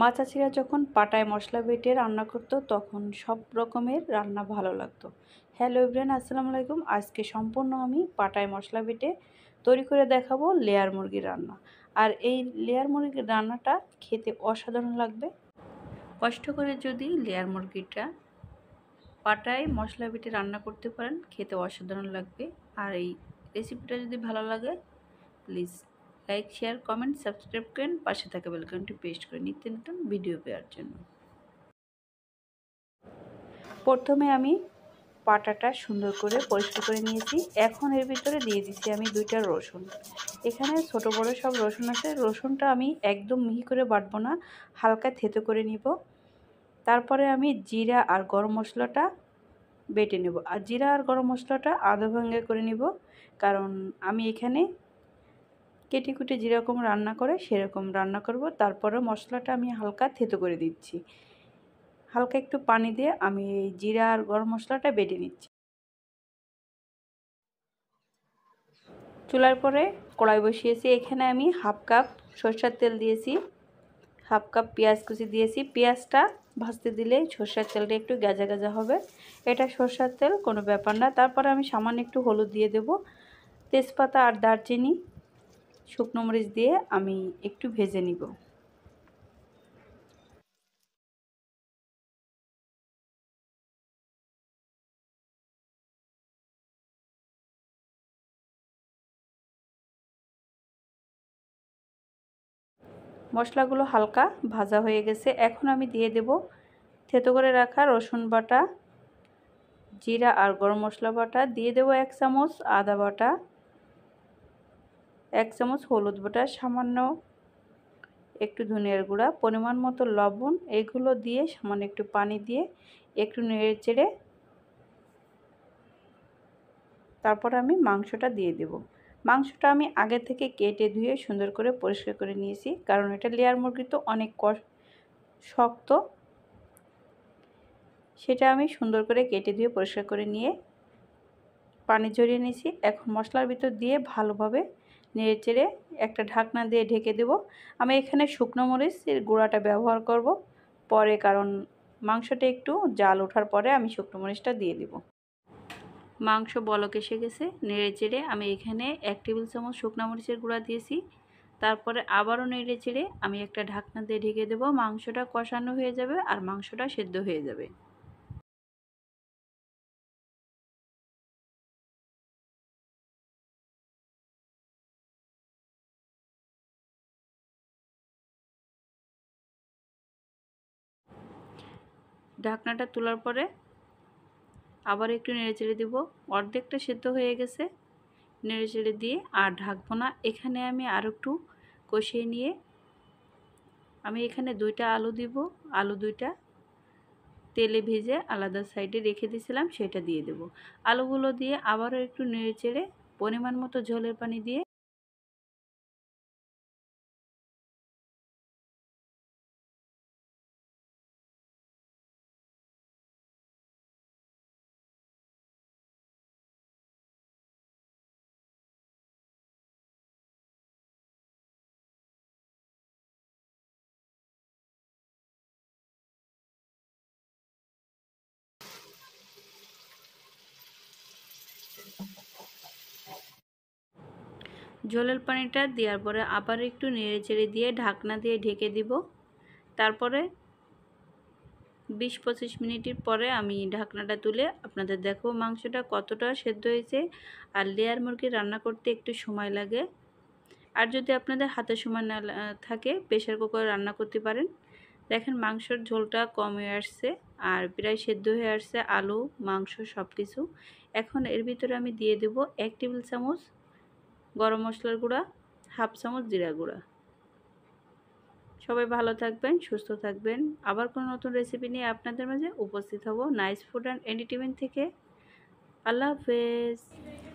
মাচাচিরা যখন পাটায় মশলা বেটে রান্না করতো তখন সব রকমের রান্না ভালো লাগতো হ্যালো ইব্রেন আসসালামু আলাইকুম আজকে সম্পূর্ণ আমি পাটায় মশলা বেটে তৈরি করে দেখাবো লেয়ার মুরগির রান্না আর এই লেয়ার মুরগির রান্নাটা খেতে অসাধারণ লাগবে কষ্ট করে যদি লেয়ার মুরগিটা পাটায় মশলা বেটে রান্না করতে পারেন খেতে অসাধারণ লাগবে আর এই রেসিপিটা যদি ভালো লাগে please like share comment subscribe করেন পাশে থাকা বেলকনটি পেস্ট করে নিত্য নতুন ভিডিও পাওয়ার জন্য প্রথমে আমি পাটাটা সুন্দর করে পরিষ্কার করে নিয়েছি এখন এর ভিতরে দিয়ে দিচ্ছি আমি দুইটা রসুন এখানে ছোট বড় সব রসুন আছে রসুনটা আমি একদম মিহি করে বাটবো না হালকা থেতো করে নিব তারপরে আমি জিরা আর গরম মশলাটা বেটে নেব আর জিরা আর গরম মশলাটা আধো ভাঙ্গে করে নিব কারণ আমি এখানে কেটে কুটে যেরকম রান্না করে সেরকম রান্না করব তারপরে মশলাটা আমি হালকা থেতো করে দিচ্ছি হালকা একটু পানি দিয়ে আমি এই জিরা আর গরম মশলাটা বেটে নিচ্ছি চুলার পরে কড়াই বসিয়েছি এখানে আমি হাফ কাপ সরষার তেল দিয়েছি হাফ কাপ পেঁয়াজ কুচি দিয়েছি পেঁয়াজটা ভাজতে দিলে সরষার তেলটা একটু গাজা গাজা হবে এটা সরষার তেল কোনো ব্যাপার না তারপরে আমি সামান্য একটু হলুদ দিয়ে দেব তেজপাতা আর দারচিনি শুকনো মরিচ দিয়ে আমি একটু ভেজে নিব মশলাগুলো হালকা ভাজা হয়ে গেছে এখন আমি দিয়ে দেব থেতো করে রাখা রসুন বাটা জিরা আর গরম মশলা বাটা দিয়ে দেবো এক চামচ আদা বাটা এক চামচ হলুদ বাটা সামান্য একটু ধনিয়ার গুঁড়া পরিমাণ মতো লবণ এগুলো দিয়ে সামান্য একটু পানি দিয়ে একটু নেড়ে চেড়ে তারপর আমি মাংসটা দিয়ে দেব মাংসটা আমি আগে থেকে কেটে ধুয়ে সুন্দর করে পরিষ্কার করে নিয়েছি কারণ এটা লেয়ার মুরগি তো অনেক শক্ত সেটা আমি সুন্দর করে কেটে ধুয়ে পরিষ্কার করে নিয়ে পানি ঝরিয়ে নিয়েছি এখন মশলার ভিতর দিয়ে ভালোভাবে নেড়ে চেড়ে একটা ঢাকনা দিয়ে ঢেকে দেব আমি এখানে শুকনো মরিচের গুঁড়াটা ব্যবহার করব পরে কারণ মাংসটা একটু জাল ওঠার পরে আমি শুকনো মরিচটা দিয়ে দেব মাংস বলক এসে গেছে নেড়ে চেড়ে আমি এখানে এক টেবিল চামচ শুকনো মরিচের গুঁড়া দিয়েছি তারপরে আবারও নেড়ে চেড়ে আমি একটা ঢাকনা দিয়ে ঢেকে দেবো মাংসটা কষানো হয়ে যাবে আর মাংসটা সেদ্ধ হয়ে যাবে ঢাকনাটা তোলার পরে আবার একটু নেড়েচেড়ে দিব অর্ধেকটা সেদ্ধ হয়ে গেছে নেড়েচেড়ে দিয়ে আর ঢাকবো না এখানে আমি আর একটু কষিয়ে নিয়ে আমি এখানে দুইটা আলু দিব আলু দুইটা তেলে ভেজে আলাদা সাইডে রেখে দিয়েছিলাম সেটা দিয়ে দেব আলুগুলো দিয়ে আবারও একটু নেড়েচেড়ে পরিমাণ মতো ঝোলের পানি দিয়ে ঝোলের পানিটা দেওয়ার পরে আবার একটু নেড়ে চেড়ে দিয়ে ঢাকনা দিয়ে ঢেকে দিব তারপরে বিশ পঁচিশ মিনিটের পরে আমি ঢাকনাটা তুলে আপনাদের দেখো মাংসটা কতটা সেদ্ধ হয়েছে আর লেয়ার মুরগি রান্না করতে একটু সময় লাগে আর যদি আপনাদের হাতে সময় না থাকে প্রেশার কুকারে রান্না করতে পারেন দেখেন মাংসর ঝোলটা কম হয়ে আসছে আর প্রায় সেদ্ধ হয়ে আসছে আলু মাংস সব কিছু এখন এর ভিতরে আমি দিয়ে দেব এক টেবিল চামচ গরম মশলার গুঁড়া হাফ চামচ জিরা গুঁড়া সবাই ভালো থাকবেন সুস্থ থাকবেন আবার কোনো নতুন রেসিপি নিয়ে আপনাদের মাঝে উপস্থিত হব নাইস ফুড অ্যান্ড এন্টারটেনমেন্ট থেকে আল্লাহ হাফেজ